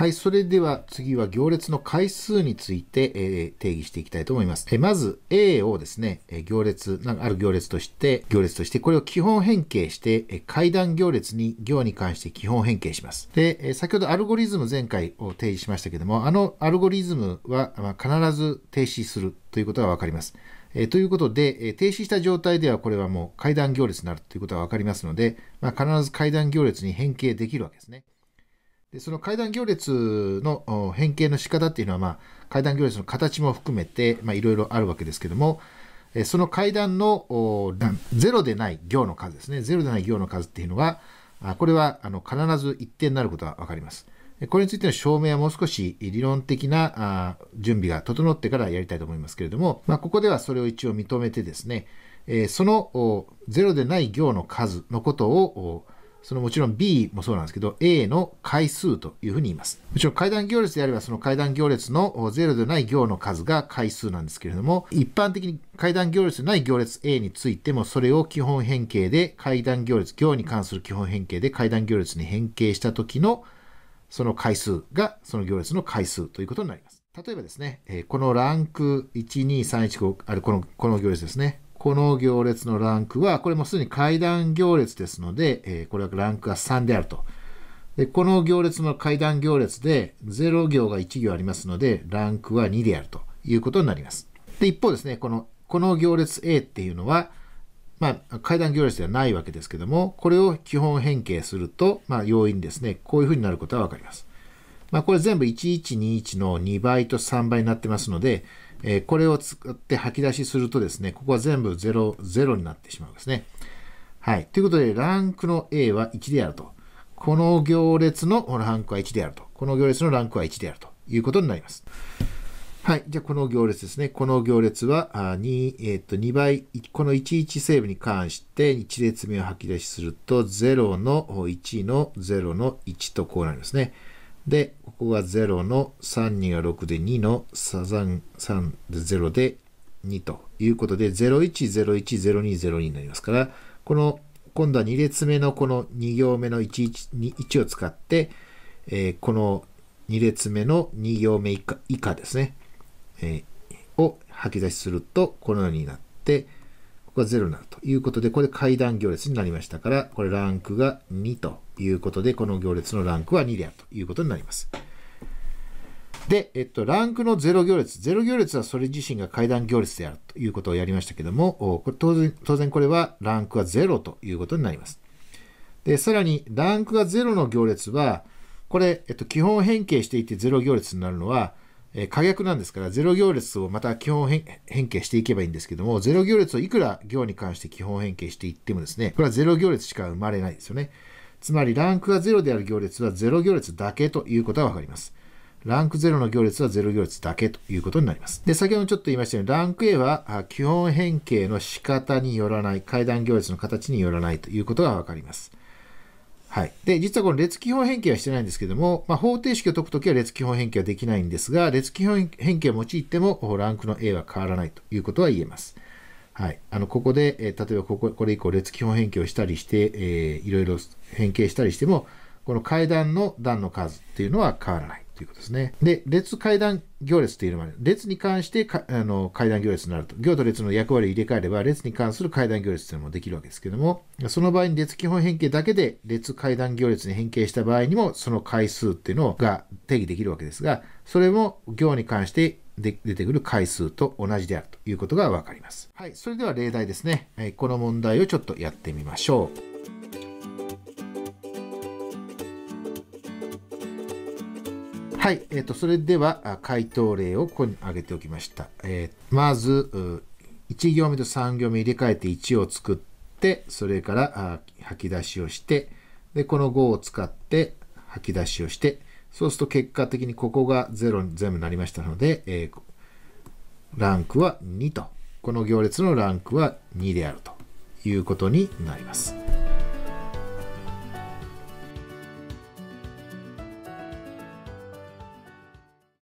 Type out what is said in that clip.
はい、それでは次は行列の回数について、えー、定義していきたいと思います。えまず A をですね、え行列、なんかある行列として、行列として、これを基本変形して、え階段行列に行に関して基本変形します。で、え先ほどアルゴリズム前回を提示しましたけども、あのアルゴリズムは、ま必ず停止するということがわかります。えということで、え停止した状態ではこれはもう階段行列になるということが分かりますので、まあ、必ず階段行列に変形できるわけですね。でその階段行列の変形の仕方っていうのは、まあ、階段行列の形も含めて、まあ、いろいろあるわけですけども、えその階段のゼロでない行の数ですね。ゼロでない行の数っていうのは、あこれはあの必ず一定になることが分かります。これについての証明はもう少し理論的な準備が整ってからやりたいと思いますけれども、まあ、ここではそれを一応認めてですね、えそのゼロでない行の数のことをそのもちろん B もそうなんですけど、A の回数というふうに言います。もちろん階段行列であれば、その階段行列の0でない行の数が回数なんですけれども、一般的に階段行列でない行列 A についても、それを基本変形で、階段行列、行に関する基本変形で階段行列に変形した時の、その回数が、その行列の回数ということになります。例えばですね、このランク12315あるこの、この行列ですね。この行列のランクは、これもすでに階段行列ですので、えー、これはランクが3であると。で、この行列の階段行列で、0行が1行ありますので、ランクは2であるということになります。で、一方ですね、この、この行列 A っていうのは、まあ、階段行列ではないわけですけども、これを基本変形すると、まあ、要因ですね、こういうふうになることはわかります。まあ、これ全部1121の2倍と3倍になってますので、えー、これを使って吐き出しするとですね、ここは全部0、0になってしまうんですね。はい。ということで、ランクの A は1であると。この行列のランクは1であると。この行列のランクは1であるということになります。はい。じゃあ、この行列ですね。この行列は、2、えっ、と、2倍、この11成分に関して1列目を吐き出しすると、0の1の0の1とこうなりますね。で、ここが0の32が6で2の3、3で0で2ということで、01010202になりますから、この今度は2列目のこの2行目の 1, 1を使って、えー、この2列目の2行目以下以下ですね、えー、を吐き出しするとこのようになって、ここが0になるということで、これ階段行列になりましたから、これランクが2ということで、この行列のランクは2であるということになります。で、えっと、ランクの0行列。0行列はそれ自身が階段行列であるということをやりましたけども、当然当然これはランクは0ということになります。で、さらに、ランクが0の行列は、これ、えっと、基本変形していて0行列になるのは、えー、可逆なんですから、0行列をまた基本変形していけばいいんですけども、0行列をいくら行に関して基本変形していってもですね、これは0行列しか生まれないですよね。つまりランクが0である行列は0行列だけということがわかります。ランク0の行列は0行列だけということになります。で、先ほどちょっと言いましたように、ランク A は基本変形の仕方によらない、階段行列の形によらないということがわかります。はい。で、実はこの列基本変形はしてないんですけども、まあ、方程式を解くときは列基本変形はできないんですが、列基本変形を用いても、ランクの A は変わらないということは言えます。はい、あのここで、えー、例えばこここれ以降列基本変形をしたりして、えー、いろいろ変形したりしてもこの階段の段の数っていうのは変わらないということですね。で列階段行列っていうのは列に関してかあの階段行列になると行と列の役割を入れ替えれば列に関する階段行列っていうのもできるわけですけどもその場合に列基本変形だけで列階段行列に変形した場合にもその回数っていうのが定義できるわけですがそれも行に関してで出てくる回数と同じであるということがわかります。はい、それでは例題ですね。はこの問題をちょっとやってみましょう。はい、えーと、とそれでは回答例をここに挙げておきました。えー、まず1行目と3行目入れ替えて1を作ってそれから吐き出しをしてでこの5を使って吐き出しをしてそうすると結果的にここが0に全部なりましたので、えー、ランクは2と。この行列のランクは2であるということになります。